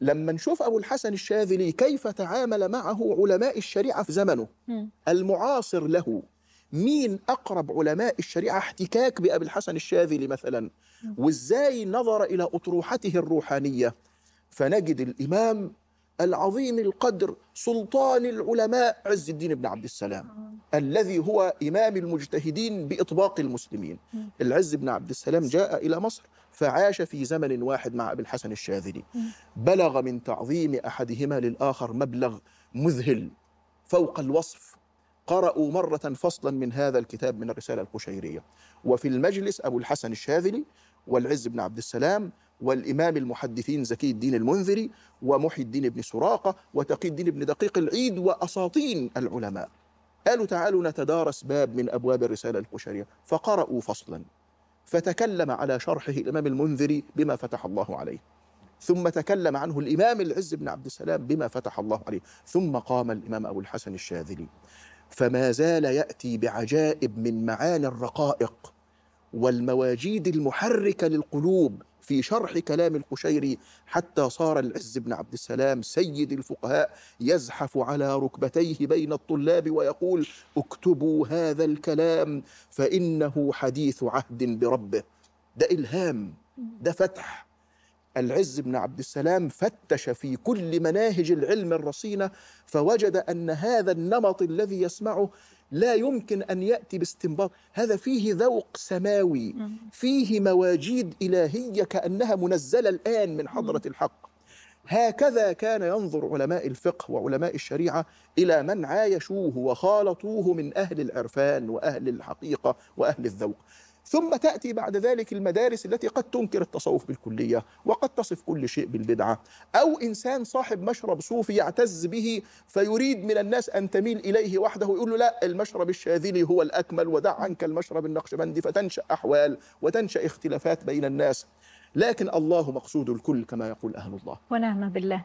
لما نشوف أبو الحسن الشاذلي كيف تعامل معه علماء الشريعة في زمنه المعاصر له مين أقرب علماء الشريعة احتكاك بأبي الحسن الشاذلي مثلا وإزاي نظر إلى أطروحته الروحانية فنجد الإمام العظيم القدر سلطان العلماء عز الدين بن عبد السلام آه. الذي هو إمام المجتهدين بإطباق المسلمين العز بن عبد السلام جاء إلى مصر فعاش في زمن واحد مع أبي الحسن الشاذلي بلغ من تعظيم أحدهما للآخر مبلغ مذهل فوق الوصف قرأوا مرة فصلا من هذا الكتاب من الرسالة القشيرية وفي المجلس أبو الحسن الشاذلي والعز بن عبد السلام والإمام المحدثين زكي الدين المنذري ومحي الدين بن سراقة وتقي الدين بن دقيق العيد وأساطين العلماء قالوا تعالوا نتدارس باب من أبواب الرسالة القشيرية فقرأوا فصلا فتكلم على شرحه الإمام المنذري بما فتح الله عليه ثم تكلم عنه الإمام العز بن عبد السلام بما فتح الله عليه ثم قام الإمام أبو الحسن الشاذلي فما زال يأتي بعجائب من معاني الرقائق والمواجيد المحركة للقلوب في شرح كلام القشيري حتى صار العز بن عبد السلام سيد الفقهاء يزحف على ركبتيه بين الطلاب ويقول اكتبوا هذا الكلام فإنه حديث عهد بربه ده إلهام ده فتح العز بن عبد السلام فتش في كل مناهج العلم الرصينه فوجد ان هذا النمط الذي يسمعه لا يمكن ان ياتي باستنباط هذا فيه ذوق سماوي فيه مواجيد الهيه كانها منزله الان من حضره الحق هكذا كان ينظر علماء الفقه وعلماء الشريعه الى من عايشوه وخالطوه من اهل العرفان واهل الحقيقه واهل الذوق ثم تأتي بعد ذلك المدارس التي قد تنكر التصوف بالكلية وقد تصف كل شيء بالبدعة أو إنسان صاحب مشرب صوفي يعتز به فيريد من الناس أن تميل إليه وحده ويقول له لا المشرب الشاذلي هو الأكمل ودع عنك المشرب النقشبندي فتنشأ أحوال وتنشأ اختلافات بين الناس لكن الله مقصود الكل كما يقول أهل الله ونعم بالله